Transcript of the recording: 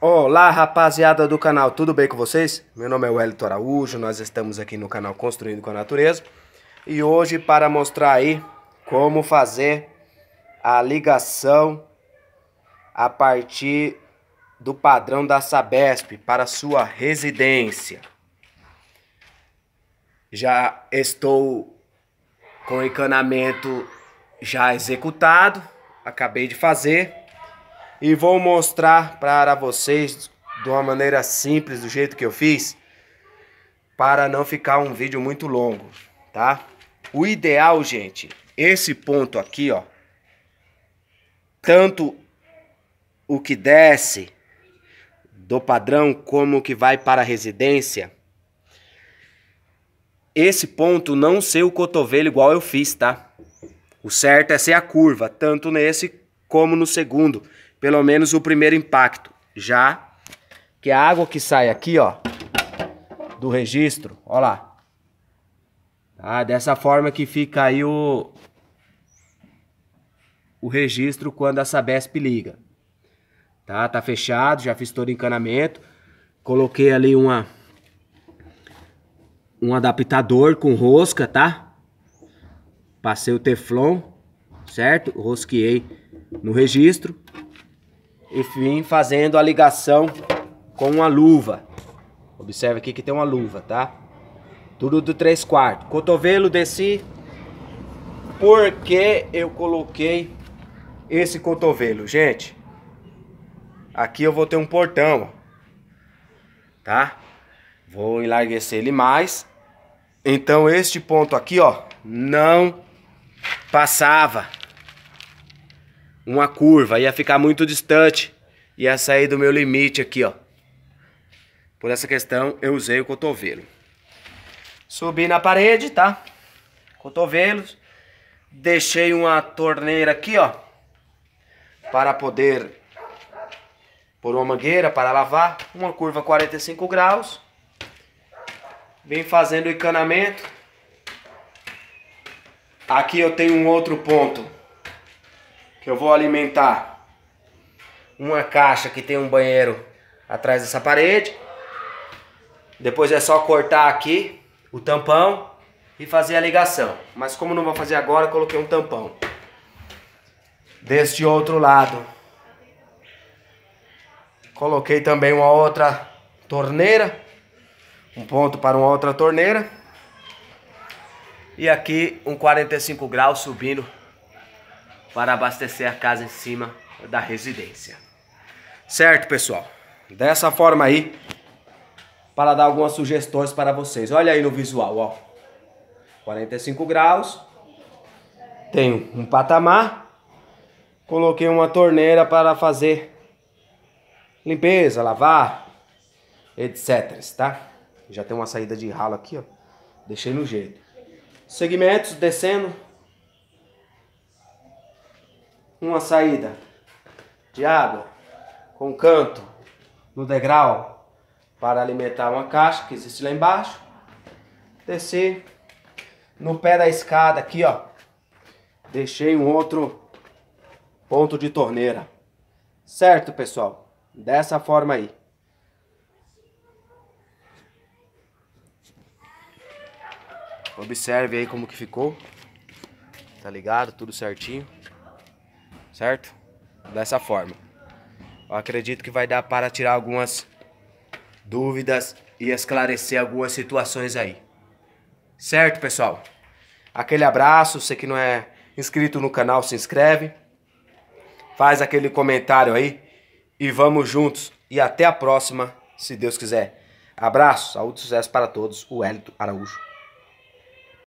Olá, rapaziada do canal, tudo bem com vocês? Meu nome é Wellington Araújo, nós estamos aqui no canal Construindo com a Natureza e hoje para mostrar aí como fazer a ligação a partir do padrão da Sabesp para sua residência. Já estou com o encanamento já executado, acabei de fazer e vou mostrar para vocês de uma maneira simples, do jeito que eu fiz, para não ficar um vídeo muito longo, tá? O ideal, gente, esse ponto aqui, ó, tanto o que desce do padrão como o que vai para a residência, esse ponto não ser o cotovelo igual eu fiz, tá? O certo é ser a curva, tanto nesse como no segundo pelo menos o primeiro impacto, já que a água que sai aqui, ó, do registro, ó lá. Tá? Dessa forma que fica aí o, o registro quando a Sabesp liga. Tá? Tá fechado, já fiz todo o encanamento. Coloquei ali uma um adaptador com rosca, tá? Passei o teflon, certo? Rosqueei no registro e vim fazendo a ligação com uma luva. Observe aqui que tem uma luva, tá? Tudo do 3 quartos. Cotovelo desci porque eu coloquei esse cotovelo, gente. Aqui eu vou ter um portão, tá? Vou enlarguecer ele mais. Então este ponto aqui, ó, não passava uma curva, ia ficar muito distante, ia sair do meu limite aqui, ó. Por essa questão, eu usei o cotovelo. Subi na parede, tá? Cotovelos. Deixei uma torneira aqui, ó. Para poder por uma mangueira para lavar. Uma curva 45 graus. Vem fazendo o encanamento. Aqui eu tenho um outro ponto eu vou alimentar uma caixa que tem um banheiro atrás dessa parede. Depois é só cortar aqui o tampão e fazer a ligação. Mas como não vou fazer agora, coloquei um tampão. Deste outro lado. Coloquei também uma outra torneira. Um ponto para uma outra torneira. E aqui um 45 graus subindo para abastecer a casa em cima da residência. Certo, pessoal? Dessa forma aí, para dar algumas sugestões para vocês. Olha aí no visual, ó. 45 graus. Tem um patamar. Coloquei uma torneira para fazer limpeza, lavar, etc, tá? Já tem uma saída de ralo aqui, ó. Deixei no jeito. Segmentos descendo uma saída de água com canto no degrau para alimentar uma caixa que existe lá embaixo. Descer no pé da escada aqui, ó. Deixei um outro ponto de torneira. Certo, pessoal? Dessa forma aí. Observe aí como que ficou. Tá ligado? Tudo certinho certo? Dessa forma. Eu acredito que vai dar para tirar algumas dúvidas e esclarecer algumas situações aí. Certo, pessoal? Aquele abraço, você que não é inscrito no canal, se inscreve. Faz aquele comentário aí e vamos juntos e até a próxima, se Deus quiser. Abraço, saúde e sucesso para todos. O Hélito Araújo.